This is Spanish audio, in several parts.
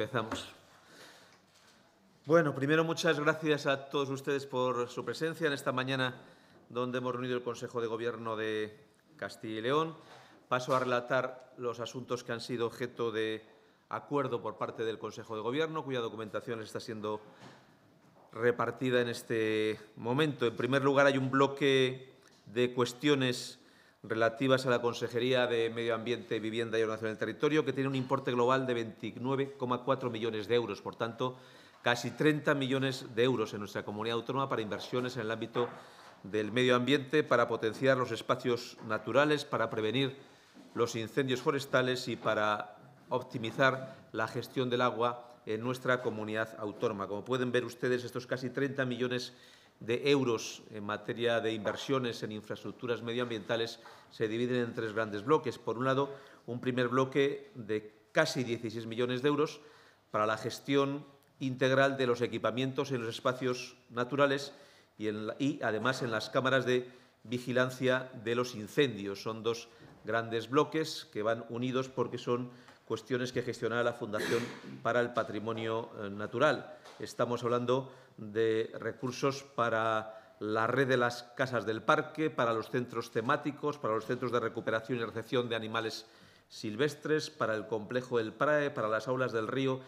Empezamos. Bueno, primero muchas gracias a todos ustedes por su presencia en esta mañana donde hemos reunido el Consejo de Gobierno de Castilla y León. Paso a relatar los asuntos que han sido objeto de acuerdo por parte del Consejo de Gobierno, cuya documentación está siendo repartida en este momento. En primer lugar, hay un bloque de cuestiones relativas a la Consejería de Medio Ambiente, Vivienda y Ordenación del Territorio, que tiene un importe global de 29,4 millones de euros. Por tanto, casi 30 millones de euros en nuestra comunidad autónoma para inversiones en el ámbito del medio ambiente, para potenciar los espacios naturales, para prevenir los incendios forestales y para optimizar la gestión del agua en nuestra comunidad autónoma. Como pueden ver ustedes, estos casi 30 millones de euros en materia de inversiones en infraestructuras medioambientales se dividen en tres grandes bloques. Por un lado, un primer bloque de casi 16 millones de euros para la gestión integral de los equipamientos en los espacios naturales y, y además en las cámaras de vigilancia de los incendios. Son dos grandes bloques que van unidos porque son cuestiones que gestionará la Fundación para el Patrimonio eh, Natural. Estamos hablando de recursos para la red de las casas del parque, para los centros temáticos, para los centros de recuperación y recepción de animales silvestres, para el complejo del Prae, para las aulas del río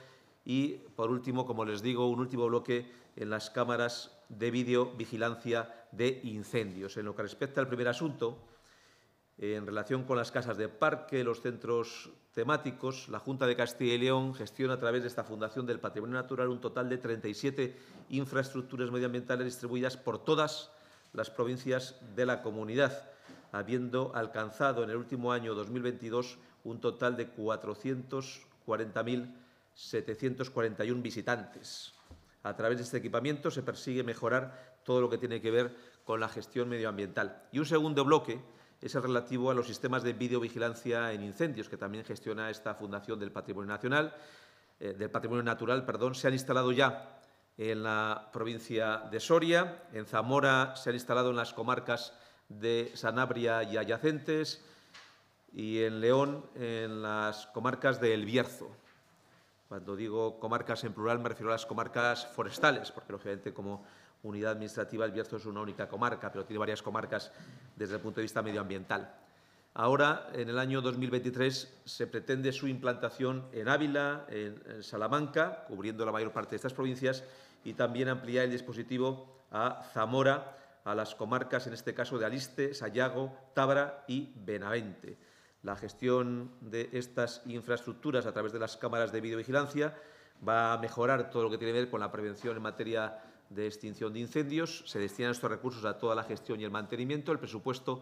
y, por último, como les digo, un último bloque en las cámaras de videovigilancia de incendios. En lo que respecta al primer asunto, en relación con las casas de parque, los centros temáticos, la Junta de Castilla y León gestiona a través de esta Fundación del Patrimonio Natural un total de 37 infraestructuras medioambientales distribuidas por todas las provincias de la comunidad, habiendo alcanzado en el último año 2022 un total de 440.741 visitantes. A través de este equipamiento se persigue mejorar todo lo que tiene que ver con la gestión medioambiental. Y un segundo bloque, es relativo a los sistemas de videovigilancia en incendios, que también gestiona esta Fundación del Patrimonio Nacional, eh, del Patrimonio Natural, perdón, se han instalado ya en la provincia de Soria, en Zamora se han instalado en las comarcas de Sanabria y adyacentes y en León en las comarcas de El Bierzo. Cuando digo comarcas en plural me refiero a las comarcas forestales, porque lógicamente como unidad administrativa, el Bierzo es una única comarca, pero tiene varias comarcas desde el punto de vista medioambiental. Ahora, en el año 2023, se pretende su implantación en Ávila, en, Salamanca, cubriendo la mayor parte de estas provincias, y también ampliar el dispositivo a Zamora, a las comarcas, en este caso, de Aliste, Sayago, Tabra y Benavente. La gestión de estas infraestructuras a través de las cámaras de videovigilancia va a mejorar todo lo que tiene que ver con la prevención en materia de extinción de incendios. Se destinan estos recursos a toda la gestión y el mantenimiento. El presupuesto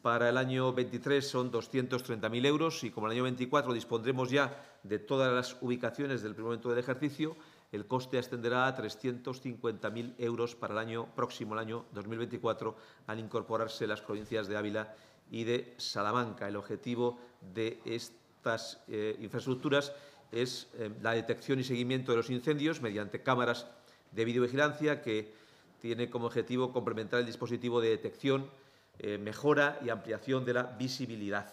para el año 23 son 230.000 euros y como el año 24 dispondremos ya de todas las ubicaciones del primer momento del ejercicio, el coste ascenderá a 350.000 euros para el año próximo, el año 2024, al incorporarse las provincias de Ávila y de Salamanca. El objetivo de estas eh, infraestructuras es eh, la detección y seguimiento de los incendios mediante cámaras de videovigilancia que tiene como objetivo complementar el dispositivo de detección, eh, mejora y ampliación de la visibilidad.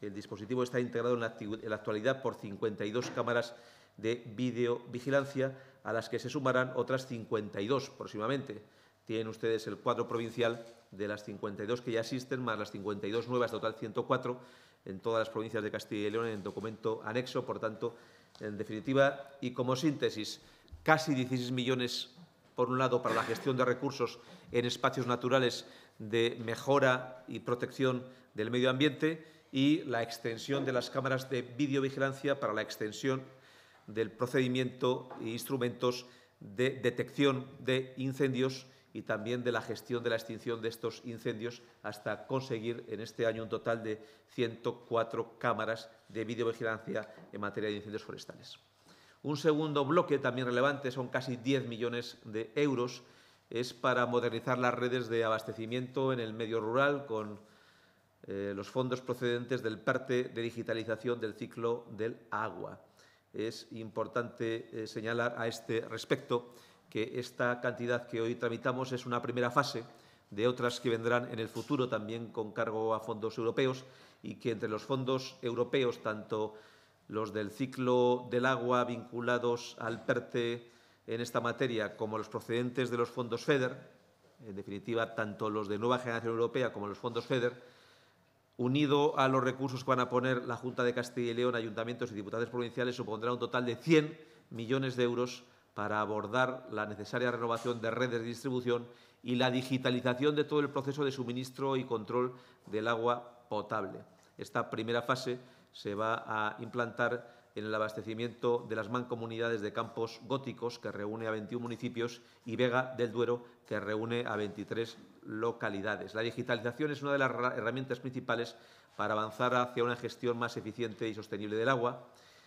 El dispositivo está integrado en la, en la actualidad por 52 cámaras de videovigilancia, a las que se sumarán otras 52 próximamente. Tienen ustedes el cuadro provincial de las 52 que ya existen, más las 52 nuevas, total 104, en todas las provincias de Castilla y León en el documento anexo. Por tanto, en definitiva y como síntesis, casi 16 millones, por un lado, para la gestión de recursos en espacios naturales de mejora y protección del medio ambiente y la extensión de las cámaras de videovigilancia para la extensión del procedimiento e instrumentos de detección de incendios y también de la gestión de la extinción de estos incendios hasta conseguir en este año un total de 104 cámaras de videovigilancia en materia de incendios forestales. Un segundo bloque también relevante, son casi 10 millones de euros, es para modernizar las redes de abastecimiento en el medio rural con eh, los fondos procedentes del parte de digitalización del ciclo del agua. Es importante eh, señalar a este respecto que esta cantidad que hoy tramitamos es una primera fase de otras que vendrán en el futuro también con cargo a fondos europeos y que entre los fondos europeos, tanto los del ciclo del agua vinculados al PERTE en esta materia, como los procedentes de los fondos FEDER, en definitiva, tanto los de Nueva Generación Europea como los fondos FEDER, unido a los recursos que van a poner la Junta de Castilla y León, ayuntamientos y diputados provinciales, supondrá un total de 100 millones de euros para abordar la necesaria renovación de redes de distribución y la digitalización de todo el proceso de suministro y control del agua potable. Esta primera fase se va a implantar en el abastecimiento de las mancomunidades de campos góticos, que reúne a 21 municipios, y Vega del Duero, que reúne a 23 localidades. La digitalización es una de las herramientas principales para avanzar hacia una gestión más eficiente y sostenible del agua.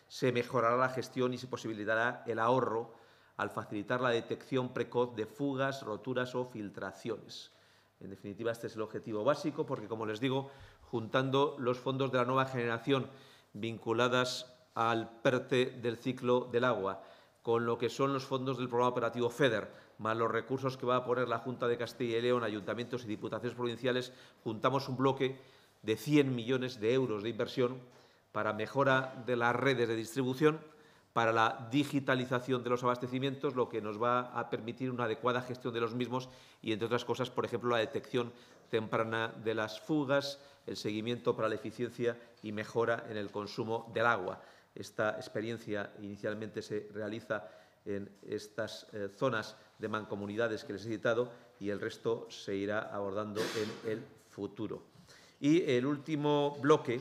Se mejorará la gestión y se posibilitará el ahorro al facilitar la detección precoz de fugas, roturas o filtraciones. En definitiva, este es el objetivo básico porque, como les digo, juntando los fondos de la nueva generación vinculadas al PERTE del ciclo del agua, con lo que son los fondos del programa operativo FEDER, más los recursos que va a poner la Junta de Castilla y León, ayuntamientos y diputaciones provinciales, juntamos un bloque de 100 millones de euros de inversión para mejora de las redes de distribución, para la digitalización de los abastecimientos, lo que nos va a permitir una adecuada gestión de los mismos y, entre otras cosas, por ejemplo, la detección temprana de las fugas, el seguimiento para la eficiencia y mejora en el consumo del agua. Esta experiencia inicialmente se realiza en estas eh, zonas de mancomunidades que les he citado y el resto se irá abordando en el futuro. Y el último bloque,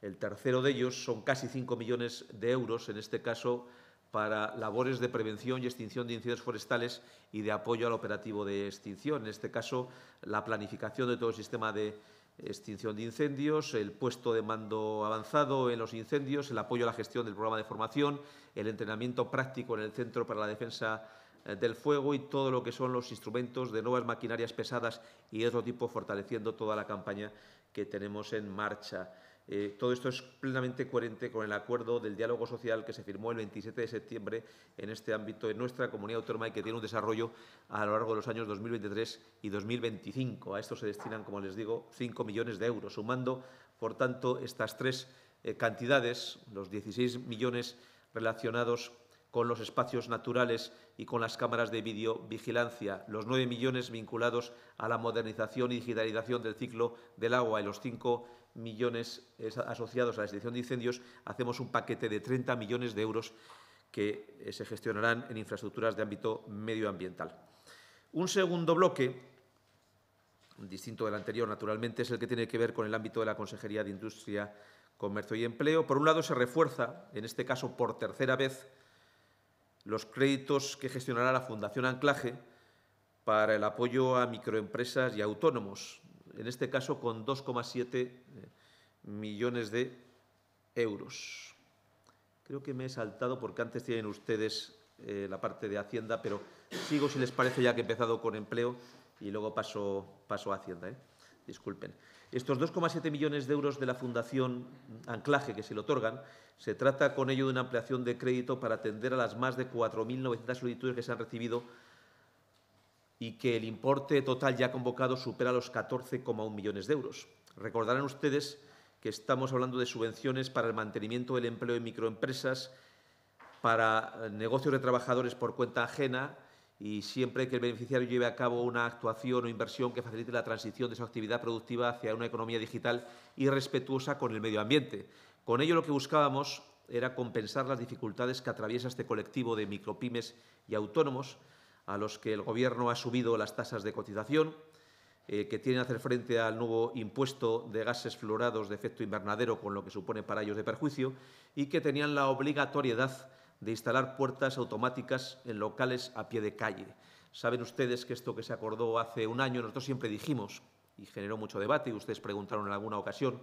el tercero de ellos, son casi 5 millones de euros, en este caso para labores de prevención y extinción de incendios forestales y de apoyo al operativo de extinción. En este caso, la planificación de todo el sistema de extinción de incendios, el puesto de mando avanzado en los incendios, el apoyo a la gestión del programa de formación, el entrenamiento práctico en el Centro para la Defensa eh, del Fuego y todo lo que son los instrumentos de nuevas maquinarias pesadas y otro tipo, fortaleciendo toda la campaña que tenemos en marcha. Eh, todo esto es plenamente coherente con el acuerdo del diálogo social que se firmó el 27 de septiembre en este ámbito en nuestra comunidad autónoma y que tiene un desarrollo a lo largo de los años 2023 y 2025. A esto se destinan, como les digo, 5 millones de euros, sumando, por tanto, estas tres eh, cantidades, los 16 millones relacionados con los espacios naturales y con las cámaras de videovigilancia, los 9 millones vinculados a la modernización y digitalización del ciclo del agua y los 5 millones asociados a la extinción de incendios, hacemos un paquete de 30 millones de euros que eh, se gestionarán en infraestructuras de ámbito medioambiental. Un segundo bloque, distinto del anterior naturalmente, es el que tiene que ver con el ámbito de la Consejería de Industria, Comercio y Empleo. Por un lado, se refuerza, en este caso por tercera vez, los créditos que gestionará la Fundación Anclaje para el apoyo a microempresas y autónomos en este caso con 2,7 eh, millones de euros. Creo que me he saltado porque antes tienen ustedes eh, la parte de Hacienda, pero sigo si les parece ya que he empezado con empleo y luego paso, paso a Hacienda. ¿eh? Disculpen. Estos 2,7 millones de euros de la Fundación Anclaje que se le otorgan, se trata con ello de una ampliación de crédito para atender a las más de 4.900 solicitudes que se han recibido y que el importe total ya convocado supera los 14,1 millones de euros. Recordarán ustedes que estamos hablando de subvenciones para el mantenimiento del empleo en microempresas, para eh, negocios de trabajadores por cuenta ajena y siempre que el beneficiario lleve a cabo una actuación o inversión que facilite la transición de su actividad productiva hacia una economía digital y respetuosa con el medio ambiente. Con ello lo que buscábamos era compensar las dificultades que atraviesa este colectivo de micropymes y autónomos, a los que el Gobierno ha subido las tasas de cotización, eh, que tienen que hacer frente al nuevo impuesto de gases florados de efecto invernadero, con lo que supone para ellos de perjuicio, y que tenían la obligatoriedad de instalar puertas automáticas en locales a pie de calle. Saben ustedes que esto que se acordó hace un año, nosotros siempre dijimos, y generó mucho debate, y ustedes preguntaron en alguna ocasión,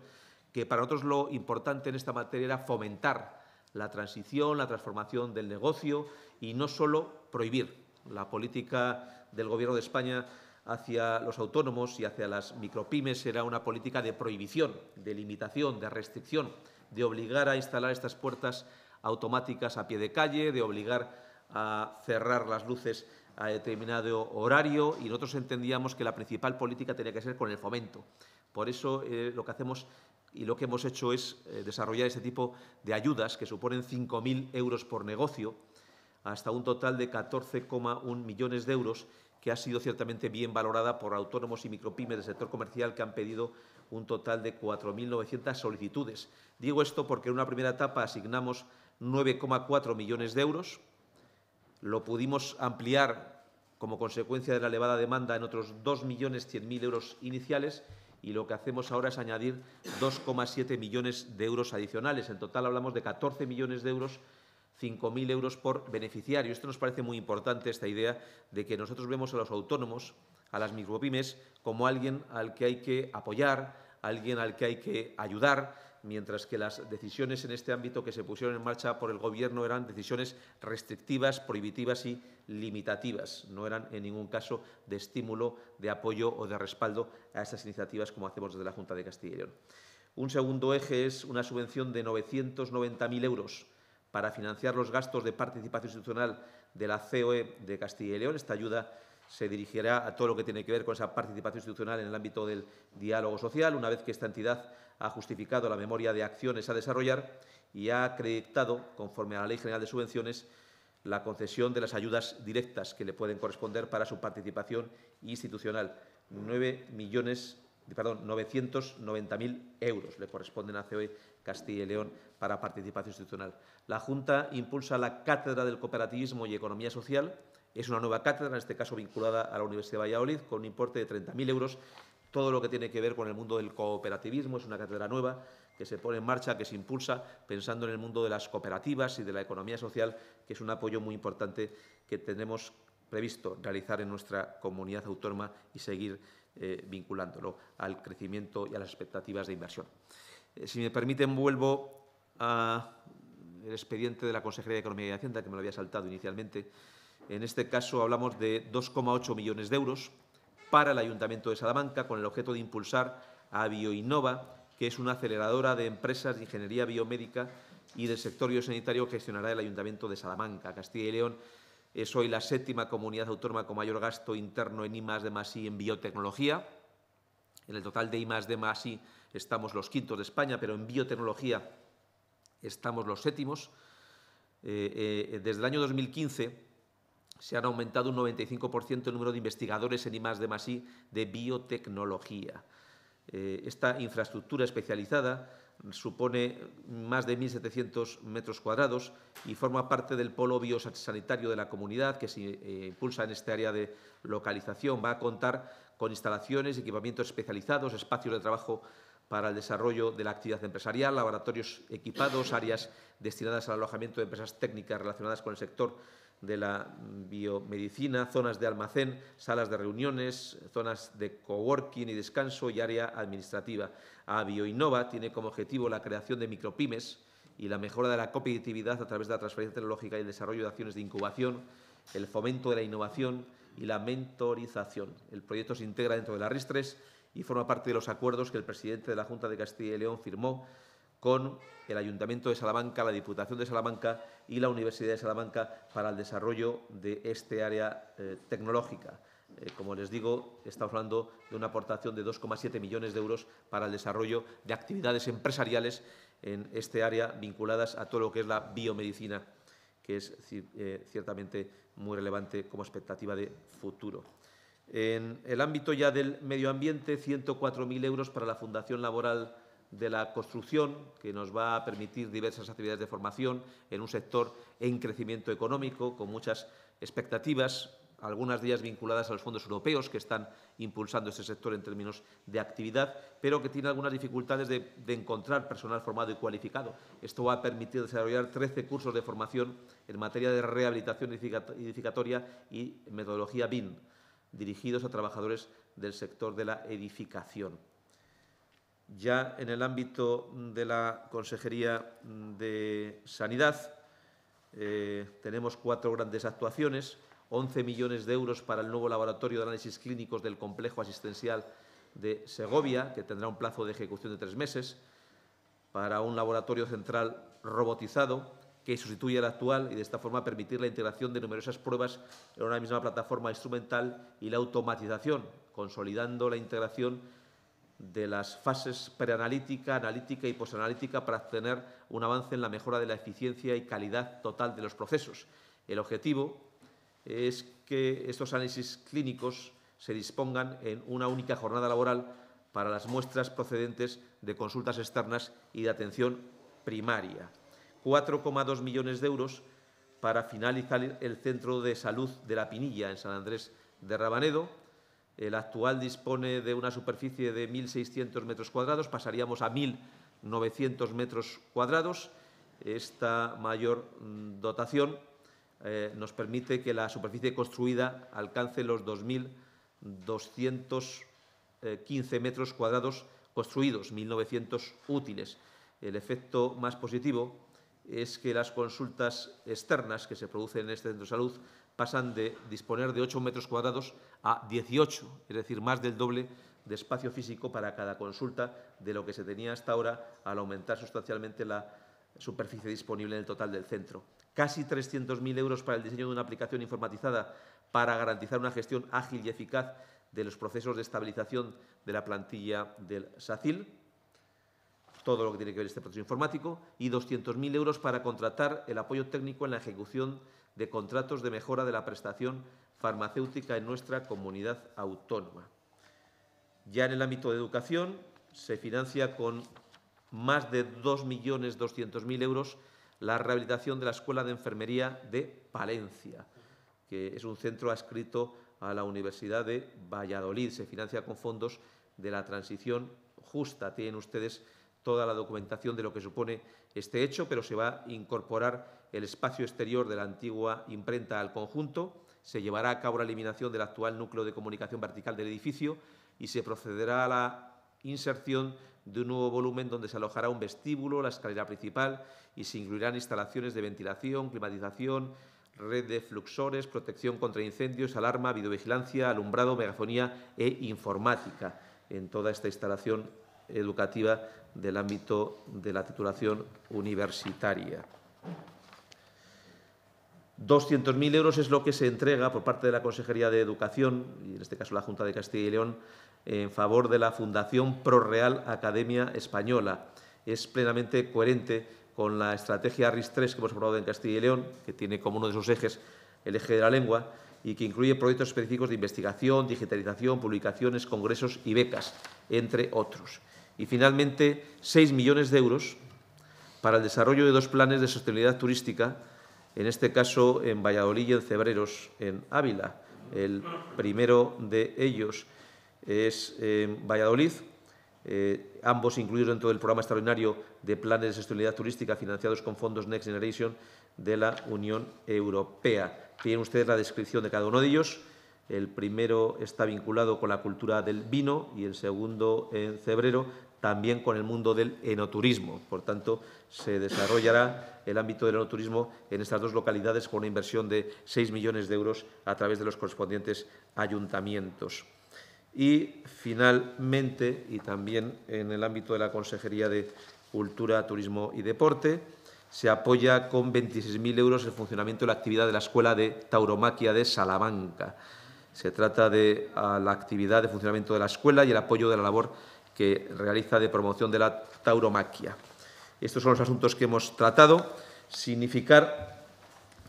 que para nosotros lo importante en esta materia era fomentar la transición, la transformación del negocio y no solo prohibir. La política del Gobierno de España hacia los autónomos y hacia las micropymes era una política de prohibición, de limitación, de restricción, de obligar a instalar estas puertas automáticas a pie de calle, de obligar a cerrar las luces a determinado horario y nosotros entendíamos que la principal política tenía que ser con el fomento. Por eso eh, lo que hacemos y lo que hemos hecho es eh, desarrollar este tipo de ayudas que suponen 5.000 euros por negocio hasta un total de 14,1 millones de euros, que ha sido ciertamente bien valorada por autónomos y micropymes del sector comercial que han pedido un total de 4.900 solicitudes. Digo esto porque en una primera etapa asignamos 9,4 millones de euros, lo pudimos ampliar como consecuencia de la elevada demanda en otros 2.100.000 euros iniciales y lo que hacemos ahora es añadir 2,7 millones de euros adicionales. En total hablamos de 14 millones de euros 5.000 euros por beneficiario. Esto nos parece muy importante, esta idea de que nosotros vemos a los autónomos, a las micropymes, como alguien al que hay que apoyar, alguien al que hay que ayudar, mientras que las decisiones en este ámbito que se pusieron en marcha por el Gobierno eran decisiones restrictivas, prohibitivas y limitativas. No eran en ningún caso de estímulo, de apoyo o de respaldo a estas iniciativas como hacemos desde la Junta de Castilla y León. Un segundo eje es una subvención de 990.000 euros para financiar los gastos de participación institucional de la COE de Castilla y León. Esta ayuda se dirigirá a todo lo que tiene que ver con esa participación institucional en el ámbito del diálogo social, una vez que esta entidad ha justificado la memoria de acciones a desarrollar y ha acreditado, conforme a la Ley General de Subvenciones, la concesión de las ayudas directas que le pueden corresponder para su participación institucional. 9 millones, perdón, 990.000 euros le corresponden a COE Castilla y León para participación institucional. La Junta impulsa la Cátedra del Cooperativismo y Economía Social. Es una nueva cátedra, en este caso vinculada a la Universidad de Valladolid, con un importe de 30.000 euros. Todo lo que tiene que ver con el mundo del cooperativismo es una cátedra nueva que se pone en marcha, que se impulsa, pensando en el mundo de las cooperativas y de la economía social, que es un apoyo muy importante que tenemos previsto realizar en nuestra comunidad autónoma y seguir eh, vinculándolo al crecimiento y a las expectativas de inversión. Eh, si me permiten, vuelvo al expediente de la Consejería de Economía y Hacienda, que me lo había saltado inicialmente. En este caso hablamos de 2,8 millones de euros para el Ayuntamiento de Salamanca con el objeto de impulsar a Bioinnova, que es una aceleradora de empresas de ingeniería biomédica y del sector biosanitario que gestionará el Ayuntamiento de Salamanca. Castilla y León es hoy la séptima comunidad autónoma con mayor gasto interno en I+, de más en biotecnología. En el total de I D estamos los quintos de España, pero en biotecnología estamos los séptimos. Eh, eh, desde el año 2015 se han aumentado un 95% el número de investigadores en I D de biotecnología. Eh, esta infraestructura especializada supone más de 1.700 metros cuadrados y forma parte del polo biosanitario de la comunidad que se eh, impulsa en este área de localización. Va a contar con instalaciones, equipamientos especializados, espacios de trabajo para el desarrollo de la actividad empresarial, laboratorios equipados, áreas destinadas al alojamiento de empresas técnicas relacionadas con el sector de la biomedicina, zonas de almacén, salas de reuniones, zonas de coworking y descanso y área administrativa. A Bioinnova tiene como objetivo la creación de micropymes y la mejora de la competitividad a través de la transferencia tecnológica y el desarrollo de acciones de incubación, el fomento de la innovación y la mentorización. El proyecto se integra dentro de la RISTRES y forma parte de los acuerdos que el presidente de la Junta de Castilla y León firmó con el Ayuntamiento de Salamanca, la Diputación de Salamanca y la Universidad de Salamanca para el desarrollo de este área eh, tecnológica. Eh, como les digo, estamos hablando de una aportación de 2,7 millones de euros para el desarrollo de actividades empresariales en este área vinculadas a todo lo que es la biomedicina, que es eh, ciertamente muy relevante como expectativa de futuro. En el ámbito ya del medio ambiente, 104.000 euros para la Fundación Laboral de la construcción, que nos va a permitir diversas actividades de formación en un sector en crecimiento económico, con muchas expectativas, algunas de ellas vinculadas a los fondos europeos que están impulsando este sector en términos de actividad, pero que tiene algunas dificultades de, encontrar personal formado y cualificado. Esto va a permitir desarrollar 13 cursos de formación en materia de rehabilitación edificatoria y metodología BIN, dirigidos a trabajadores del sector de la edificación ya en el ámbito de la Consejería de Sanidad eh, tenemos cuatro grandes actuaciones, 11 millones de euros para el nuevo laboratorio de análisis clínicos del complejo asistencial de Segovia, que tendrá un plazo de ejecución de tres meses, para un laboratorio central robotizado que sustituye al actual y de esta forma permitir la integración de numerosas pruebas en una misma plataforma instrumental y la automatización, consolidando la integración de las fases preanalítica, analítica y posanalítica para obtener un avance en la mejora de la eficiencia y calidad total de los procesos. El objetivo es que estos análisis clínicos se dispongan en una única jornada laboral para las muestras procedentes de consultas externas y de atención primaria. 4,2 millones de euros para finalizar el Centro de Salud de la Pinilla en San Andrés de Rabanedo, el actual dispone de una superficie de 1.600 metros cuadrados, pasaríamos a 1.900 metros cuadrados. Esta mayor mm, dotación eh, nos permite que la superficie construida alcance los 2.215 metros cuadrados construidos, 1.900 útiles. El efecto más positivo es que las consultas externas que se producen en este centro de salud pasan de disponer de 8 metros cuadrados a 18, es decir, más del doble de espacio físico para cada consulta de lo que se tenía hasta ahora al aumentar sustancialmente la superficie disponible en el total del centro. Casi 300.000 euros para el diseño de una aplicación informatizada para garantizar una gestión ágil y eficaz de los procesos de estabilización de la plantilla del SACIL, todo lo que tiene que ver este proceso informático, y 200.000 euros para contratar el apoyo técnico en la ejecución de contratos de mejora de la prestación farmacéutica en nuestra comunidad autónoma. Ya en el ámbito de educación se financia con más de 2.200.000 euros la rehabilitación de la Escuela de Enfermería de Palencia, que es un centro adscrito a la Universidad de Valladolid. Se financia con fondos de la transición justa. Tienen ustedes toda la documentación de lo que supone este hecho, pero se va a incorporar el espacio exterior de la antigua imprenta al conjunto, se llevará a cabo la eliminación del actual núcleo de comunicación vertical del edificio y se procederá a la inserción de un nuevo volumen donde se alojará un vestíbulo, la escalera principal y se incluirán instalaciones de ventilación, climatización, red de fluxores, protección contra incendios, alarma, videovigilancia, alumbrado, megafonía e informática en toda esta instalación educativa del ámbito de la titulación universitaria. 200.000 euros es lo que se entrega por parte de la Consejería de Educación, y en este caso la Junta de Castilla y León, en favor de la Fundación ProReal Academia Española. Es plenamente coherente con la estrategia RIS-3 que hemos aprobado en Castilla y León, que tiene como uno de sus ejes el eje de la lengua, y que incluye proyectos específicos de investigación, digitalización, publicaciones, congresos y becas, entre otros y finalmente 6 millones de euros para el desarrollo de dos planes de sostenibilidad turística, en este caso en Valladolid y en Cebreros, en Ávila. El primero de ellos es en eh, Valladolid, eh, ambos incluidos dentro del programa extraordinario de planes de sostenibilidad turística financiados con fondos Next Generation de la Unión Europea. Tienen ustedes la descripción de cada uno de ellos. El primero está vinculado con la cultura del vino y el segundo en febrero también con el mundo del enoturismo. Por tanto, se desarrollará el ámbito del enoturismo en estas dos localidades con una inversión de 6 millones de euros a través de los correspondientes ayuntamientos. Y, finalmente, y también en el ámbito de la Consejería de Cultura, Turismo y Deporte, se apoya con 26.000 euros el funcionamiento de la actividad de la Escuela de Tauromaquia de Salamanca. Se trata de ah, la actividad de funcionamiento de la escuela y el apoyo de la labor que realiza de promoción de la tauromaquia. Estos son los asuntos que hemos tratado. Significar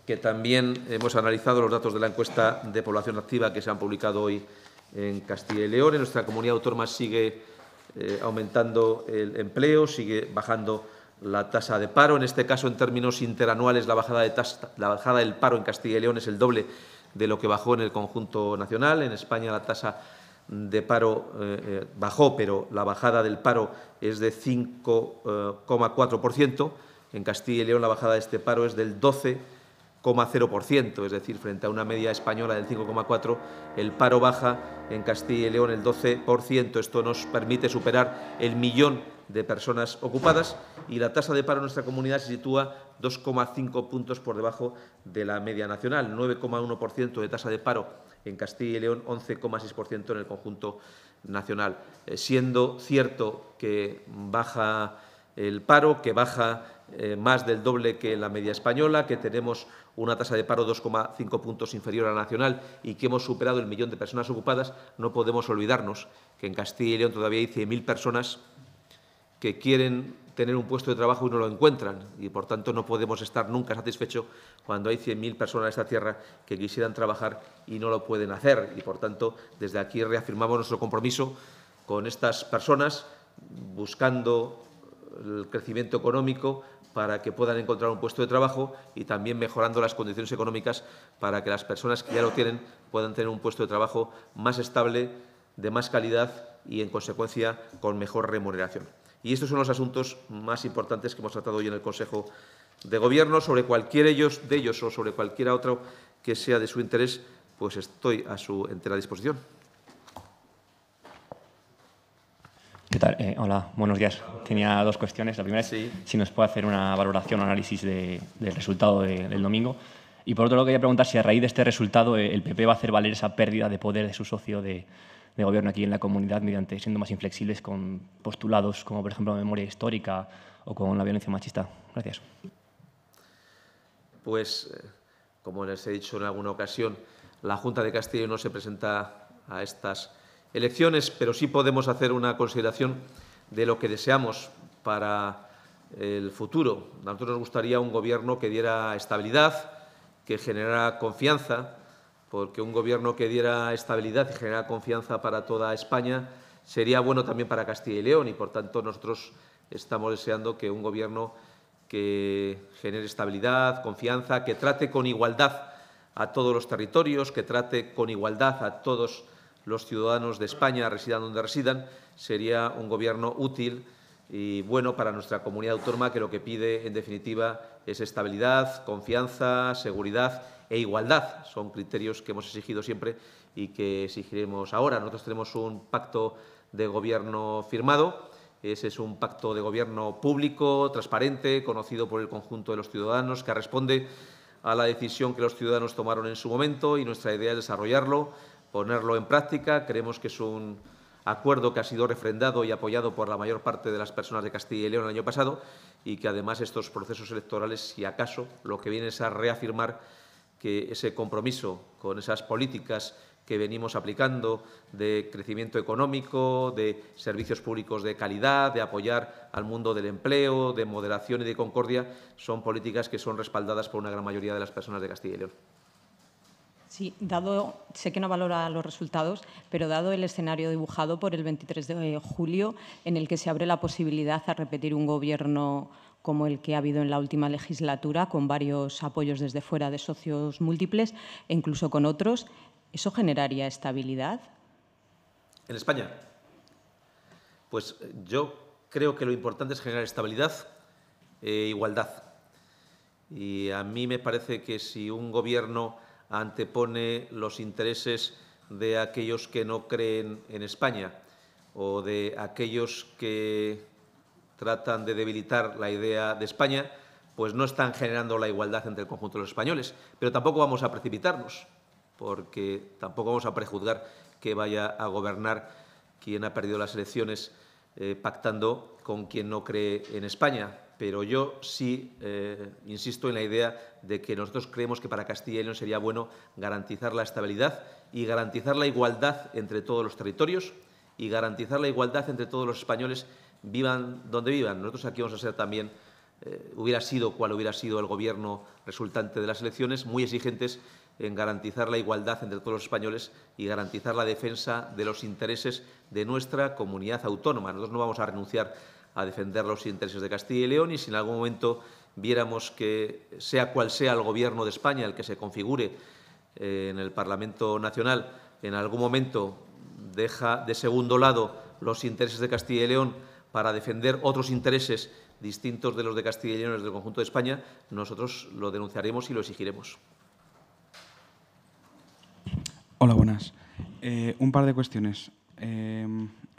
que también hemos analizado los datos de la encuesta de población activa que se han publicado hoy en Castilla y León. En nuestra comunidad autónoma sigue eh, aumentando el empleo, sigue bajando la tasa de paro. En este caso, en términos interanuales, la bajada, la bajada del paro en Castilla y León es el doble de lo que bajó en el conjunto nacional. En España la tasa de paro eh, eh, bajó, pero la bajada del paro es de 5,4%. Eh, en Castilla y León la bajada de este paro es del 12,0%, es decir, frente a una media española del 5,4%, el paro baja en Castilla y León el 12%. Esto nos permite superar el millón de personas ocupadas y la tasa de paro en nuestra comunidad se sitúa 2,5 puntos por debajo de la media nacional, 9,1% de tasa de paro en Castilla y León, 11,6% en el conjunto nacional. Eh, siendo cierto que baja el paro, que baja eh, más del doble que la media española, que tenemos una tasa de paro 2,5 puntos inferior a la nacional y que hemos superado el millón de personas ocupadas, no podemos olvidarnos que en Castilla y León todavía hay 100.000 personas que quieren tener un puesto de trabajo y no lo encuentran. Y por tanto no podemos estar nunca satisfechos cuando hay 100.000 personas en esta tierra que quisieran trabajar y no lo pueden hacer. Y por tanto desde aquí reafirmamos nuestro compromiso con estas personas buscando el crecimiento económico para que puedan encontrar un puesto de trabajo y también mejorando las condiciones económicas para que las personas que ya lo tienen puedan tener un puesto de trabajo más estable, de más calidad y, en consecuencia, con mejor remuneración. Y estos son los asuntos más importantes que hemos tratado hoy en el Consejo de Gobierno. Sobre cualquiera ellos, de ellos o sobre cualquiera otro que sea de su interés, pues estoy a su entera disposición. ¿Qué tal? Eh, hola, buenos días. Tenía dos cuestiones. La primera es si nos puede hacer una valoración o análisis del resultado del domingo. Y por otro lado, quería preguntar si a raíz de este resultado eh, el PP va a hacer valer esa pérdida de poder de su socio de, de gobierno aquí en la comunidad mediante siendo más inflexibles con postulados como, por ejemplo, la memoria histórica o con la violencia machista. Gracias. Pues, eh, como les he dicho en alguna ocasión, la Junta de Castilla no se presenta a estas elecciones, pero sí podemos hacer una consideración de lo que deseamos para el futuro. A nosotros nos gustaría un gobierno que diera estabilidad, que generara confianza, porque un gobierno que diera estabilidad y generara confianza para toda España sería bueno también para Castilla y León y, por tanto, nosotros estamos deseando que un gobierno que genere estabilidad, confianza, que trate con igualdad a todos los territorios, que trate con igualdad a todos los ciudadanos de España, residan donde residan, sería un gobierno útil y bueno para nuestra comunidad autónoma que lo que pide, en definitiva, es estabilidad, confianza, seguridad e igualdad. Son criterios que hemos exigido siempre y que exigiremos ahora. Nosotros tenemos un pacto de gobierno firmado. Ese es un pacto de gobierno público, transparente, conocido por el conjunto de los ciudadanos, que responde a la decisión que los ciudadanos tomaron en su momento y nuestra idea es desarrollarlo, ponerlo en práctica. Creemos que es un acuerdo que ha sido refrendado y apoyado por la mayor parte de las personas de Castilla y León el año pasado y que además estos procesos electorales, si acaso, lo que viene es a reafirmar que ese compromiso con esas políticas que venimos aplicando de crecimiento económico, de servicios públicos de calidad, de apoyar al mundo del empleo, de moderación y de concordia, son políticas que son respaldadas por una gran mayoría de las personas de Castilla y León. Sí, dado, sé que no valora los resultados, pero dado el escenario dibujado por el 23 de julio, en el que se abre la posibilidad a repetir un gobierno como el que ha habido en la última legislatura, con varios apoyos desde fuera de socios múltiples e incluso con otros, ¿eso generaría estabilidad? ¿En España? Pues eh, yo creo que lo importante es generar estabilidad e igualdad. Y a mí me parece que si un gobierno antepone los intereses de aquellos que no creen en España o de aquellos que tratan de debilitar la idea de España, pues no están generando la igualdad entre el conjunto de los españoles. Pero tampoco vamos a precipitarnos, porque tampoco vamos a prejuzgar que vaya a gobernar quien ha perdido las elecciones eh, pactando con quien no cree en España. Pero yo sí eh, insisto en la idea de que nosotros creemos que para Castilla y León sería bueno garantizar la estabilidad y garantizar la igualdad entre todos los territorios y garantizar la igualdad entre todos los españoles vivan donde vivan. Nosotros aquí vamos a ser también, eh, hubiera sido cual hubiera sido el gobierno resultante de las elecciones, muy exigentes en garantizar la igualdad entre todos los españoles y garantizar la defensa de los intereses de nuestra comunidad autónoma. Nosotros no vamos a renunciar a defender los intereses de Castilla y León y si en algún momento viéramos que, sea cual sea el Gobierno de España el que se configure eh, en el Parlamento Nacional, en algún momento deja de segundo lado los intereses de Castilla y León para defender otros intereses distintos de los de Castilla y León del conjunto de España, nosotros lo denunciaremos y lo exigiremos. Hola, buenas. Eh, un par de cuestiones. Eh,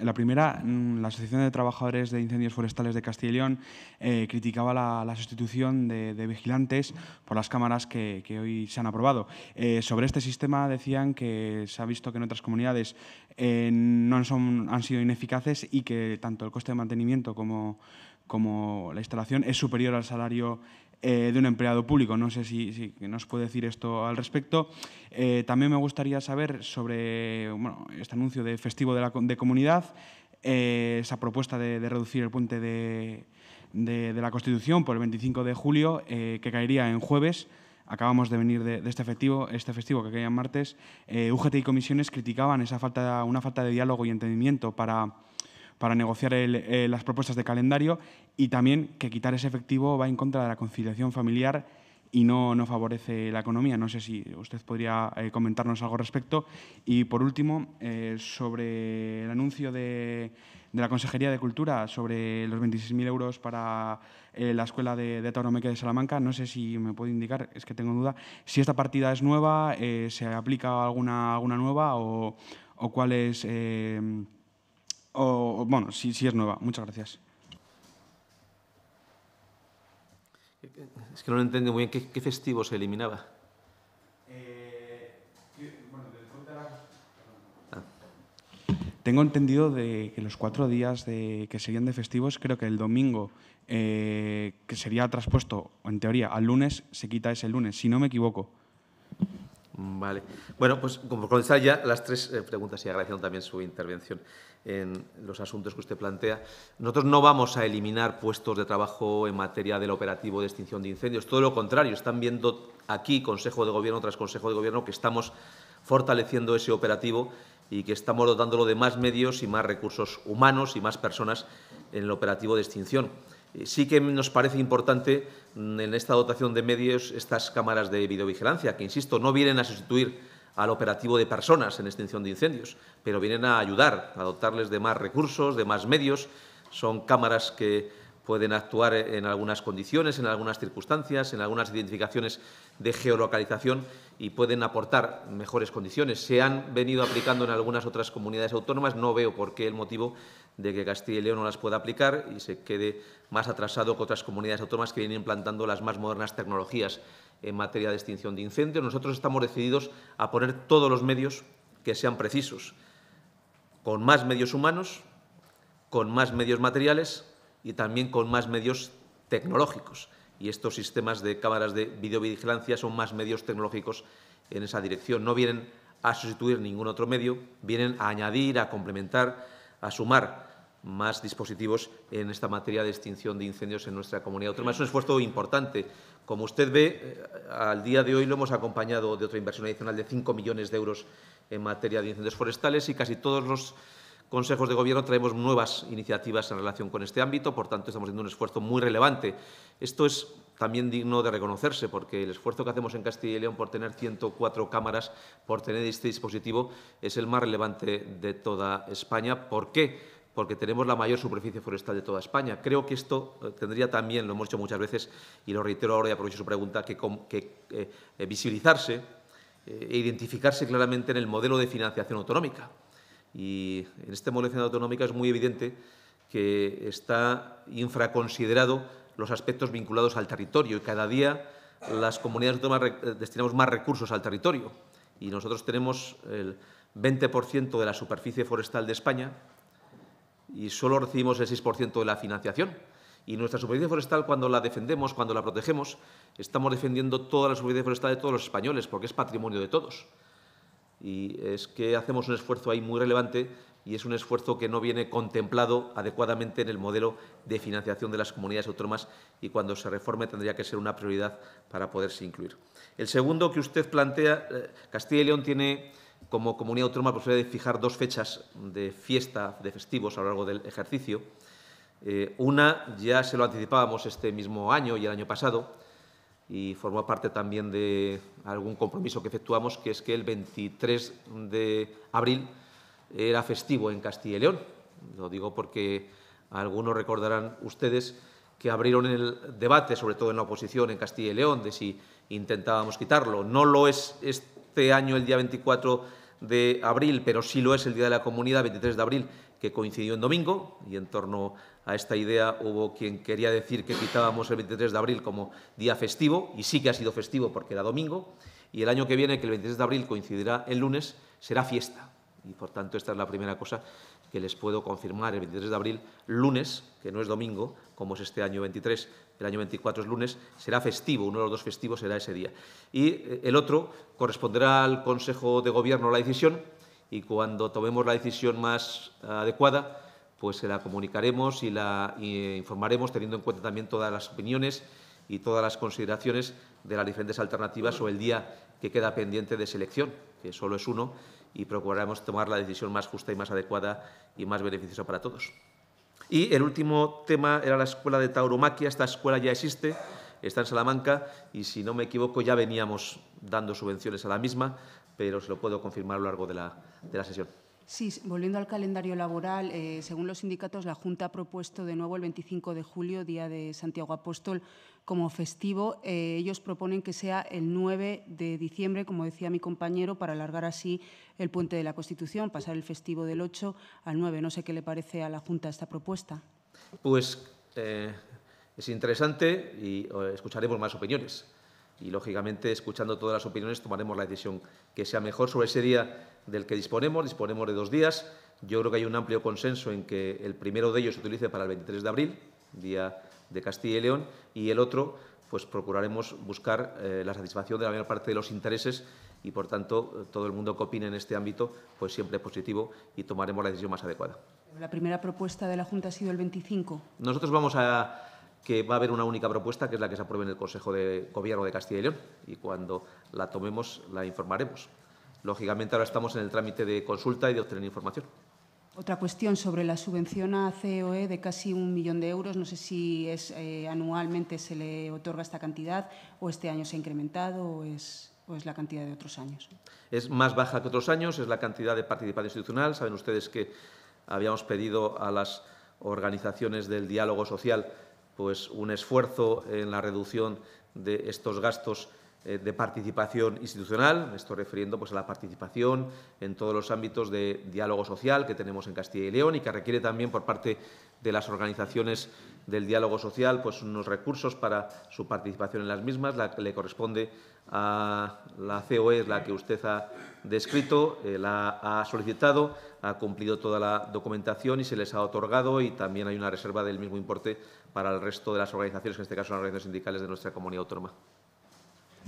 la primera, mm, la Asociación de Trabajadores de Incendios Forestales de Castilla y León eh, criticaba la, sustitución de, vigilantes por las cámaras que, hoy se han aprobado. Eh, sobre este sistema decían que se ha visto que en otras comunidades eh, no son, han sido ineficaces y que tanto el coste de mantenimiento como, como la instalación es superior al salario eh, de un empleado público. No sé si, nos puede decir esto al respecto. Eh, también me gustaría saber sobre este anuncio de festivo de, la, de comunidad, eh, esa propuesta de, reducir el puente de, de, la Constitución por el 25 de julio, que caería en jueves acabamos de venir de, este festivo, este festivo que caía en martes, eh, UGT y comisiones criticaban esa falta, una falta de diálogo y entendimiento para para negociar eh, las propuestas de calendario y también que quitar ese efectivo va en contra de la conciliación familiar y no, no favorece la economía. No sé si usted podría eh, comentarnos algo al respecto. Y por último, eh, sobre el anuncio de, la Consejería de Cultura sobre los 26.000 euros para la Escuela de, de Tauromeque de Salamanca, no sé si me puede indicar, es que tengo duda, si esta partida es nueva, se aplica alguna, alguna nueva o, o cuál es o, bueno, si, si es nueva. Muchas gracias. Es que no lo entiendo muy bien. ¿Qué, festivo se eliminaba? Eh, ah. Tengo entendido de que los cuatro días que serían de festivos, creo que el domingo, eh, que sería traspuesto, en teoría, al lunes, se quita ese lunes, si no me equivoco. Vale. Bueno, pues como contestar ya las tres eh, preguntas y agradeciendo también su intervención en los asuntos que usted plantea. Nosotros no vamos a eliminar puestos de trabajo en materia del operativo de extinción de incendios. Todo lo contrario, están viendo aquí Consejo de Gobierno tras Consejo de Gobierno que estamos fortaleciendo ese operativo y que estamos dotándolo de más medios y más recursos humanos y más personas en el operativo de extinción. Eh, sí que nos parece importante mm, en esta dotación de medios estas cámaras de videovigilancia, que, insisto, no vienen a sustituir al operativo de personas en extinción de incendios, pero vienen a ayudar, a dotarles de más recursos, de más medios. Son cámaras que pueden actuar en algunas condiciones, en algunas circunstancias, en algunas identificaciones de geolocalización y pueden aportar mejores condiciones. Se han venido aplicando en algunas otras comunidades autónomas. No veo por qué el motivo de que Castilla y León no las pueda aplicar y se quede más atrasado que otras comunidades autónomas que vienen implantando las más modernas tecnologías en materia de extinción de incendios. Nosotros estamos decididos a poner todos los medios que sean precisos, con más medios humanos, con más medios materiales y también con más medios tecnológicos y estos sistemas de cámaras de videovigilancia son más medios tecnológicos en esa dirección. No vienen a sustituir ningún otro medio, vienen a añadir, a complementar, a sumar más dispositivos en esta materia de extinción de incendios en nuestra comunidad autónoma. Es un esfuerzo importante. Como usted ve, eh, al día de hoy lo hemos acompañado de otra inversión adicional de 5 millones de euros en materia de incendios forestales y casi todos los consejos de gobierno traemos nuevas iniciativas en relación con este ámbito, por tanto estamos haciendo un esfuerzo muy relevante. Esto es también digno de reconocerse, porque el esfuerzo que hacemos en Castilla y León por tener 104 cámaras, por tener este dispositivo, es el más relevante de toda España. ¿Por qué? Porque tenemos la mayor superficie forestal de toda España. Creo que esto eh, tendría también, lo hemos dicho muchas veces y lo reitero ahora y aprovecho su pregunta, que, eh, eh, visibilizarse e identificarse claramente en el modelo de financiación autonómica y en este de de autonómica es muy evidente que está infraconsiderado los aspectos vinculados al territorio y cada día las comunidades autónomas eh, destinamos más recursos al territorio. Y nosotros tenemos el 20% de la superficie forestal de España y solo recibimos el 6% de la financiación. Y nuestra superficie forestal, cuando la defendemos, cuando la protegemos, estamos defendiendo toda la superficie forestal de todos los españoles, porque es patrimonio de todos y es que hacemos un esfuerzo ahí muy relevante y es un esfuerzo que no viene contemplado adecuadamente en el modelo de financiación de las comunidades autónomas y cuando se reforme tendría que ser una prioridad para poderse incluir. El segundo que usted plantea, eh, Castilla y León tiene como comunidad autónoma la posibilidad de fijar dos fechas de fiesta, de festivos a lo largo del ejercicio. Eh, una ya se lo anticipábamos este mismo año y el año pasado, y formó parte también de algún compromiso que efectuamos, que es que el 23 de abril era festivo en Castilla y León. Lo digo porque algunos recordarán ustedes que abrieron el debate, sobre todo en la oposición en Castilla y León, de si intentábamos quitarlo. No lo es este año el día 24 de abril, pero sí lo es el Día de la Comunidad, 23 de abril, que coincidió en domingo, y en torno a esta idea hubo quien quería decir que quitábamos el 23 de abril como día festivo, y sí que ha sido festivo porque era domingo, y el año que viene, que el 23 de abril coincidirá el lunes, será fiesta. Y por tanto, esta es la primera cosa que les puedo confirmar. El 23 de abril, lunes, que no es domingo, como es este año 23, el año 24 es lunes, será festivo, uno de los dos festivos será ese día. Y eh, el otro corresponderá al Consejo de Gobierno la decisión, y cuando tomemos la decisión más eh, adecuada, pues se la comunicaremos y la eh, informaremos teniendo en cuenta también todas las opiniones y todas las consideraciones de las diferentes alternativas o el día que queda pendiente de selección, que solo es uno, y procuraremos tomar la decisión más justa y más adecuada y más beneficiosa para todos. Y el último tema era la escuela de tauromaquia. Esta escuela ya existe, está en Salamanca y, si no me equivoco, ya veníamos dando subvenciones a la misma, pero se lo puedo confirmar a lo largo de la sesión. Sí, volviendo al calendario laboral, eh, según los sindicatos, la Junta ha propuesto de nuevo el 25 de julio, día de Santiago Apóstol, como festivo. Eh, ellos proponen que sea el 9 de diciembre, como decía mi compañero, para alargar así el puente de la Constitución, pasar el festivo del 8 al 9. No sé qué le parece a la Junta esta propuesta. Pues eh, es interesante y escucharemos más opiniones y, lógicamente, escuchando todas las opiniones, tomaremos la decisión que sea mejor sobre ese día del que disponemos. Disponemos de dos días. Yo creo que hay un amplio consenso en que el primero de ellos se utilice para el 23 de abril, día de Castilla y León, y el otro, pues procuraremos buscar eh, la satisfacción de la mayor parte de los intereses y, por tanto, todo el mundo que opine en este ámbito, pues siempre es positivo y tomaremos la decisión más adecuada. La primera propuesta de la Junta ha sido el 25. Nosotros vamos a que va a haber una única propuesta, que es la que se apruebe en el Consejo de Gobierno de Castilla y León, y cuando la tomemos la informaremos. Lógicamente ahora estamos en el trámite de consulta y de obtener información. Otra cuestión sobre la subvención a COE de casi un millón de euros. No sé si es eh, anualmente se le otorga esta cantidad o este año se ha incrementado o es, o es la cantidad de otros años. Es más baja que otros años, es la cantidad de participación institucional. Saben ustedes que habíamos pedido a las organizaciones del diálogo social pues, un esfuerzo en la reducción de estos gastos eh, de participación institucional, me estoy refiriendo pues, a la participación en todos los ámbitos de diálogo social que tenemos en Castilla y León y que requiere también por parte de las organizaciones del diálogo social pues, unos recursos para su participación en las mismas. La le corresponde a la COE la que usted ha descrito, eh, la ha solicitado, ha cumplido toda la documentación y se les ha otorgado y también hay una reserva del mismo importe para el resto de las organizaciones, que en este caso las organizaciones sindicales de nuestra comunidad autónoma.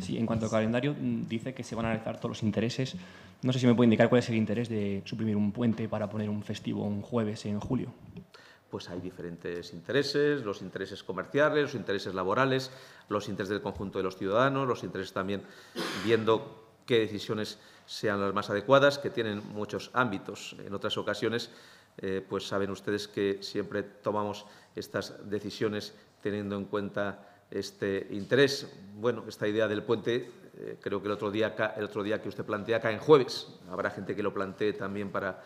Sí, en cuanto al calendario, mm, dice que se van a analizar todos los intereses. No sé si me puede indicar cuál es el interés de suprimir un puente para poner un festivo un jueves en julio. Pues hay diferentes intereses, los intereses comerciales, los intereses laborales, los intereses del conjunto de los ciudadanos, los intereses también viendo qué decisiones sean las más adecuadas, que tienen muchos ámbitos. En otras ocasiones eh, pues saben ustedes que siempre tomamos estas decisiones teniendo en cuenta este interés. Bueno, esta idea del puente, eh, creo que el otro, día, el otro día que usted plantea cae en jueves. Habrá gente que lo plantee también para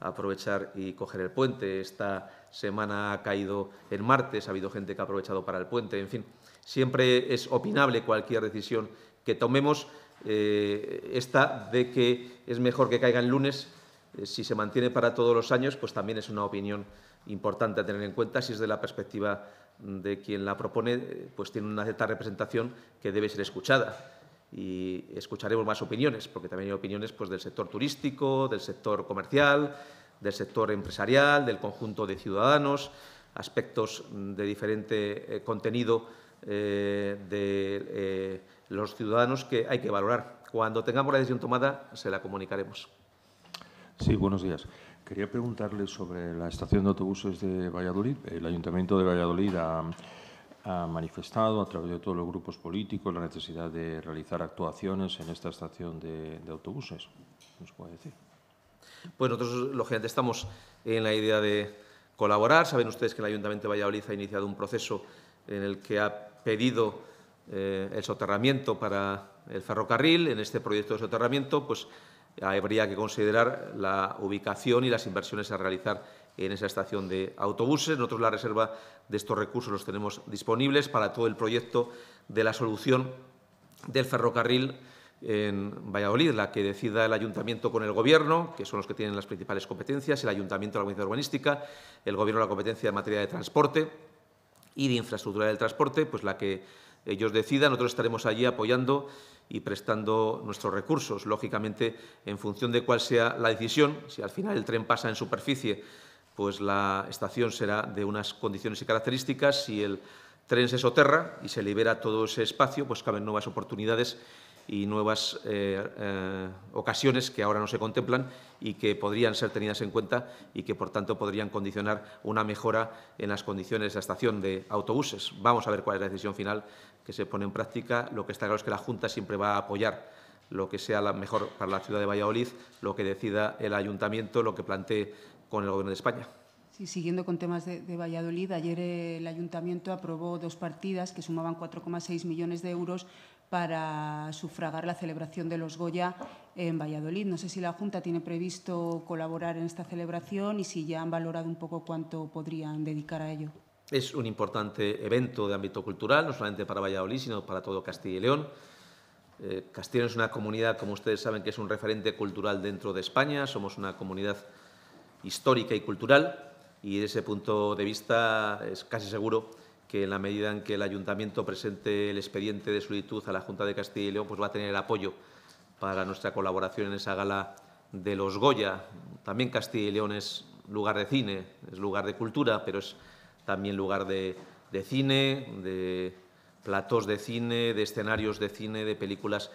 aprovechar y coger el puente. Esta semana ha caído en martes, ha habido gente que ha aprovechado para el puente. En fin, siempre es opinable cualquier decisión que tomemos. Eh, esta de que es mejor que caiga el lunes eh, si se mantiene para todos los años, pues también es una opinión importante a tener en cuenta si es de la perspectiva de quien la propone, eh, pues tiene una cierta representación que debe ser escuchada. Y escucharemos más opiniones, porque también hay opiniones pues, del sector turístico, del sector comercial, del sector empresarial, del conjunto de ciudadanos, aspectos de diferente eh, contenido de los ciudadanos que hay que valorar. Cuando tengamos la decisión tomada, se la comunicaremos. Sí, buenos días. Quería preguntarle sobre la estación de autobuses de Valladolid. El Ayuntamiento de Valladolid ha, manifestado a través de todos los grupos políticos la necesidad de realizar actuaciones en esta estación de, autobuses. nos puede decir? Pues nosotros, lógicamente, estamos en la idea de colaborar. Saben ustedes que el Ayuntamiento de Valladolid ha iniciado un proceso en el que ha pedido eh, el soterramiento para el ferrocarril. En este proyecto de soterramiento, pues habría que considerar la ubicación y las inversiones a realizar en esa estación de autobuses. Nosotros la reserva de estos recursos los tenemos disponibles para todo el proyecto de la solución del ferrocarril en Valladolid, la que decida el ayuntamiento con el gobierno, que son los que tienen las principales competencias, el ayuntamiento de la comunidad urbanística, el gobierno la competencia en materia de transporte, y de infraestructura del transporte, pues la que ellos decidan, nosotros estaremos allí apoyando y prestando nuestros recursos. Lógicamente, en función de cuál sea la decisión, si al final el tren pasa en superficie, pues la estación será de unas condiciones y características. Si el tren se soterra y se libera todo ese espacio, pues caben nuevas oportunidades y nuevas eh, eh, ocasiones que ahora no se contemplan y que podrían ser tenidas en cuenta y que, por tanto, podrían condicionar una mejora en las condiciones de la estación de autobuses. Vamos a ver cuál es la decisión final que se pone en práctica. Lo que está claro es que la Junta siempre va a apoyar lo que sea la mejor para la ciudad de Valladolid, lo que decida el ayuntamiento, lo que plantee con el Gobierno de España. Sí, siguiendo con temas de, de, Valladolid, ayer el ayuntamiento aprobó dos partidas que sumaban 4,6 millones de euros para sufragar la celebración de los Goya en Valladolid. No sé si la Junta tiene previsto colaborar en esta celebración y si ya han valorado un poco cuánto podrían dedicar a ello. Es un importante evento de ámbito cultural, no solamente para Valladolid, sino para todo Castilla y León. Eh, Castilla es una comunidad, como ustedes saben, que es un referente cultural dentro de España. Somos una comunidad histórica y cultural y desde ese punto de vista es casi seguro que en la medida en que el ayuntamiento presente el expediente de solicitud a la Junta de Castilla y León, pues va a tener el apoyo para nuestra colaboración en esa gala de los Goya. También Castilla y León es lugar de cine, es lugar de cultura, pero es también lugar de, cine, de platos de cine, de escenarios de cine, de películas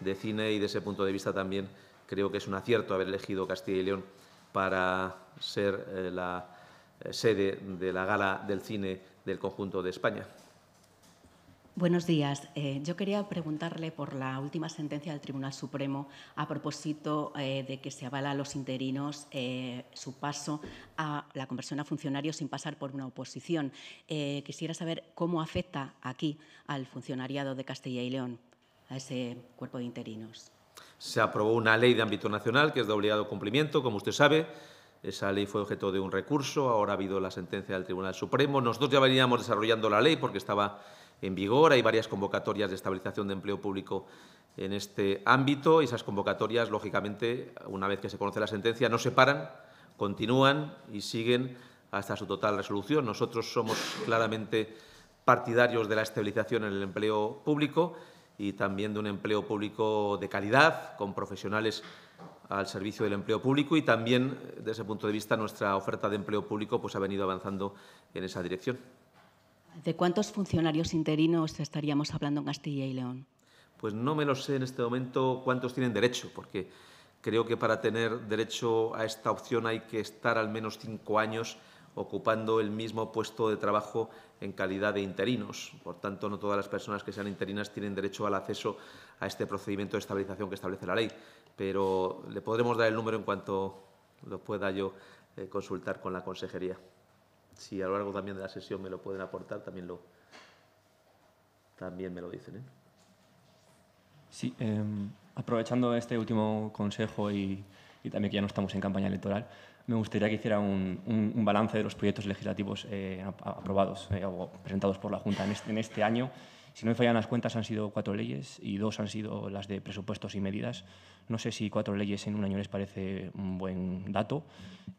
de cine y de ese punto de vista también creo que es un acierto haber elegido Castilla y León para ser eh, la eh, sede de la gala del cine del conjunto de España. Buenos días. Eh, yo quería preguntarle por la última sentencia del Tribunal Supremo a propósito eh, de que se avala a los interinos eh, su paso a la conversión a funcionarios sin pasar por una oposición. quisiera saber cómo afecta aquí al funcionariado de Castilla y León, a ese cuerpo de interinos. Se aprobó una ley de ámbito nacional que es de obligado cumplimiento, como usted sabe esa ley fue objeto de un recurso, ahora ha habido la sentencia del Tribunal Supremo. Nosotros ya veníamos desarrollando la ley porque estaba en vigor, hay varias convocatorias de estabilización de empleo público en este ámbito y esas convocatorias, lógicamente, una vez que se conoce la sentencia, no se paran, continúan y siguen hasta su total resolución. Nosotros somos claramente partidarios de la estabilización en el empleo público y también de un empleo público de calidad, con profesionales al servicio del empleo público y también, eh, desde ese punto de vista, nuestra oferta de empleo público pues, ha venido avanzando en esa dirección. ¿De cuántos funcionarios interinos estaríamos hablando en Castilla y León? Pues no me lo sé en este momento cuántos tienen derecho, porque creo que para tener derecho a esta opción hay que estar al menos cinco años ocupando el mismo puesto de trabajo en calidad de interinos. Por tanto, no todas las personas que sean interinas tienen derecho al acceso a este procedimiento de estabilización que establece la ley pero le podremos dar el número en cuanto lo pueda yo eh, consultar con la consejería. Si a lo largo también de la sesión me lo pueden aportar, también, lo, también me lo dicen. ¿eh? Sí, em, aprovechando este último consejo y, también que ya no estamos en campaña electoral, me gustaría que hiciera un, balance de los proyectos legislativos eh, aprobados o presentados por la Junta en este, en este año si no me fallan las cuentas, han sido cuatro leyes y dos han sido las de presupuestos y medidas. No sé si cuatro leyes en un año les parece un buen dato.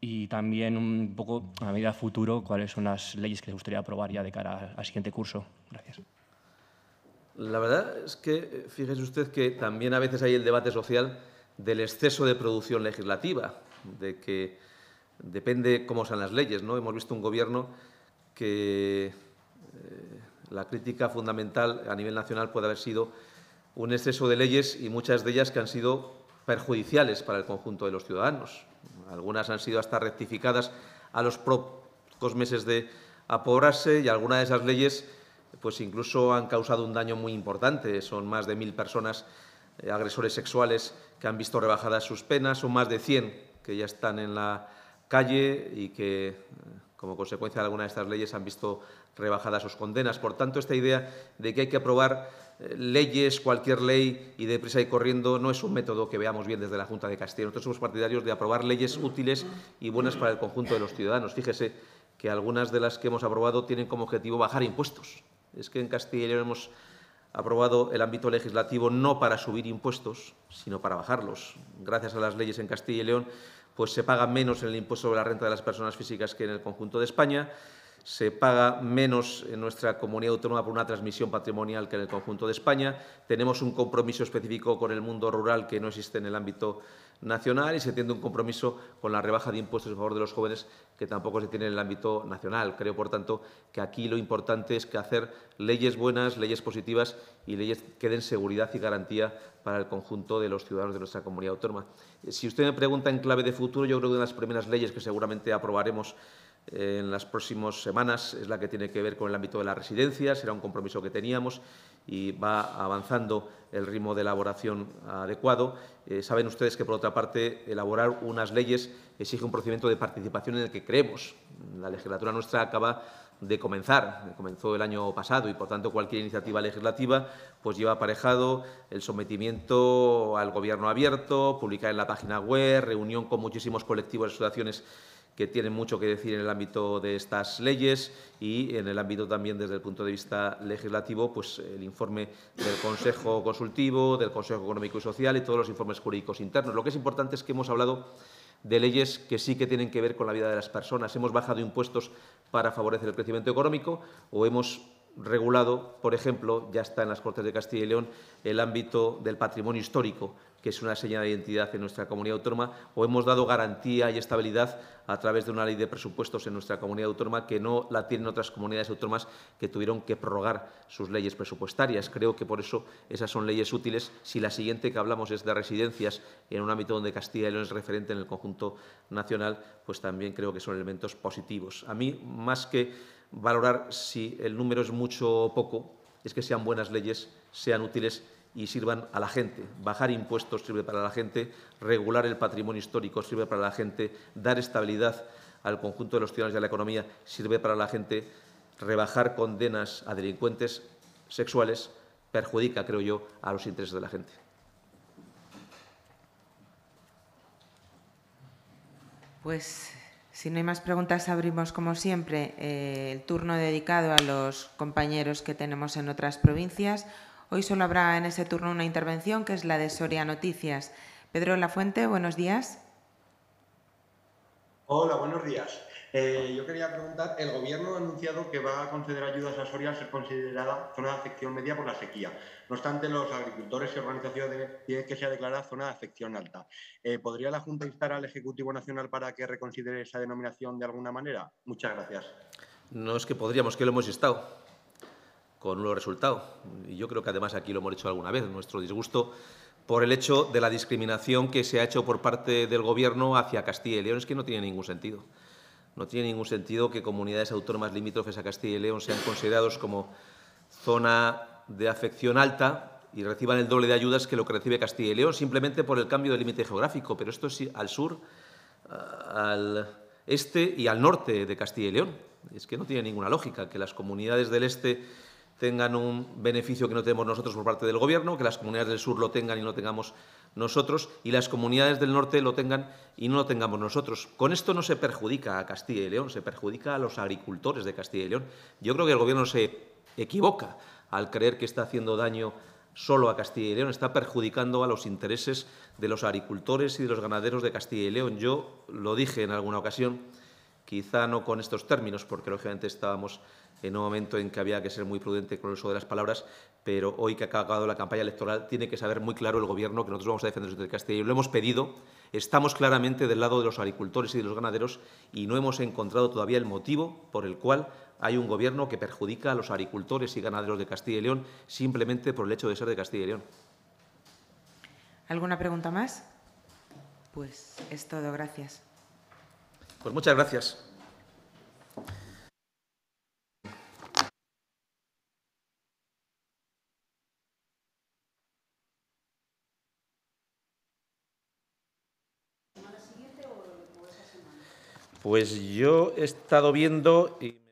Y también un poco a medida futuro, cuáles son las leyes que les gustaría aprobar ya de cara al siguiente curso. Gracias. La verdad es que fíjese usted que también a veces hay el debate social del exceso de producción legislativa, de que depende cómo sean las leyes. ¿no? Hemos visto un gobierno que eh, la crítica fundamental a nivel nacional puede haber sido un exceso de leyes y muchas de ellas que han sido perjudiciales para el conjunto de los ciudadanos. Algunas han sido hasta rectificadas a los pocos meses de apobrarse y algunas de esas leyes pues incluso han causado un daño muy importante. Son más de mil personas eh, agresores sexuales que han visto rebajadas sus penas, son más de 100 que ya están en la calle y que eh, como consecuencia de alguna de estas leyes han visto rebajadas sus condenas. Por tanto, esta idea de que hay que aprobar eh, leyes, cualquier ley y deprisa y corriendo no es un método que veamos bien desde la Junta de Castilla. Nosotros somos partidarios de aprobar leyes útiles y buenas para el conjunto de los ciudadanos. Fíjese que algunas de las que hemos aprobado tienen como objetivo bajar impuestos. Es que en Castilla y León hemos aprobado el ámbito legislativo no para subir impuestos, sino para bajarlos. Gracias a las leyes en Castilla y León pues se paga menos en el impuesto sobre la renta de las personas físicas que en el conjunto de España, se paga menos en nuestra comunidad autónoma por una transmisión patrimonial que en el conjunto de España, tenemos un compromiso específico con el mundo rural que no existe en el ámbito nacional y se tiene un compromiso con la rebaja de impuestos en favor de los jóvenes que tampoco se tiene en el ámbito nacional. Creo, por tanto, que aquí lo importante es que hacer leyes buenas, leyes positivas y leyes que den seguridad y garantía para el conjunto de los ciudadanos de nuestra comunidad autónoma. Eh, si usted me pregunta en clave de futuro, yo creo que una de las primeras leyes que seguramente aprobaremos eh, en las próximas semanas es la que tiene que ver con el ámbito de las residencias, era un compromiso que teníamos y va avanzando el ritmo de elaboración adecuado. Eh, saben ustedes que, por otra parte, elaborar unas leyes exige un procedimiento de participación en el que creemos. La legislatura nuestra acaba de comenzar, comenzó el año pasado y por tanto cualquier iniciativa legislativa pues lleva aparejado el sometimiento al gobierno abierto, publicar en la página web, reunión con muchísimos colectivos y asociaciones que tienen mucho que decir en el ámbito de estas leyes y en el ámbito también desde el punto de vista legislativo, pues el informe del Consejo Consultivo, del Consejo Económico y Social y todos los informes jurídicos internos. Lo que es importante es que hemos hablado de leyes que sí que tienen que ver con la vida de las personas. Hemos bajado impuestos para favorecer el crecimiento económico o hemos regulado, por ejemplo, ya está en las Cortes de Castilla y León, el ámbito del patrimonio histórico es una señal de identidad en nuestra comunidad autónoma, o hemos dado garantía y estabilidad a través de una ley de presupuestos en nuestra comunidad autónoma que no la tienen otras comunidades autónomas que tuvieron que prorrogar sus leyes presupuestarias. Creo que por eso esas son leyes útiles. Si la siguiente que hablamos es de residencias en un ámbito donde Castilla y León es referente en el conjunto nacional, pues también creo que son elementos positivos. A mí, más que valorar si el número es mucho o poco, es que sean buenas leyes, sean útiles y sirvan a la gente. Bajar impuestos sirve para la gente, regular el patrimonio histórico sirve para la gente, dar estabilidad al conjunto de los ciudadanos y a la economía sirve para la gente, rebajar condenas a delincuentes sexuales perjudica, creo yo, a los intereses de la gente. Pues si no hay más preguntas, abrimos como siempre eh, el turno dedicado a los compañeros que tenemos en otras provincias. Hoy solo habrá en ese turno una intervención que es la de Soria Noticias. Pedro Lafuente, buenos días. Hola, buenos días. Eh, yo quería preguntar, el gobierno ha anunciado que va a conceder ayudas a Soria a ser considerada zona de afección media por la sequía. No obstante, los agricultores y organizaciones piden que sea declarada zona de afección alta. Eh, ¿Podría la Junta instar al Ejecutivo Nacional para que reconsidere esa denominación de alguna manera? Muchas gracias. No es que podríamos, que lo hemos instado con los resultados. Y yo creo que además aquí lo hemos hecho alguna vez, nuestro disgusto por el hecho de la discriminación que se ha hecho por parte del Gobierno hacia Castilla y León. Es que no tiene ningún sentido. No tiene ningún sentido que comunidades autónomas limítrofes a Castilla y León sean considerados como zona de afección alta y reciban el doble de ayudas que lo que recibe Castilla y León, simplemente por el cambio de límite geográfico. Pero esto es al sur, al este y al norte de Castilla y León. Es que no tiene ninguna lógica que las comunidades del este tengan un beneficio que no tenemos nosotros por parte del Gobierno, que las comunidades del sur lo tengan y no lo tengamos nosotros, y las comunidades del norte lo tengan y no lo tengamos nosotros. Con esto no se perjudica a Castilla y León, se perjudica a los agricultores de Castilla y León. Yo creo que el Gobierno se equivoca al creer que está haciendo daño solo a Castilla y León, está perjudicando a los intereses de los agricultores y de los ganaderos de Castilla y León. Yo lo dije en alguna ocasión, quizá no con estos términos, porque lógicamente estábamos en un momento en que había que ser muy prudente con el uso de las palabras, pero hoy que ha acabado la campaña electoral tiene que saber muy claro el Gobierno que nosotros vamos a defender desde Castilla y lo hemos pedido. Estamos claramente del lado de los agricultores y de los ganaderos y no hemos encontrado todavía el motivo por el cual hay un Gobierno que perjudica a los agricultores y ganaderos de Castilla y León simplemente por el hecho de ser de Castilla y León. ¿Alguna pregunta más? Pues es todo, gracias. Pues muchas gracias. Pues yo he estado viendo y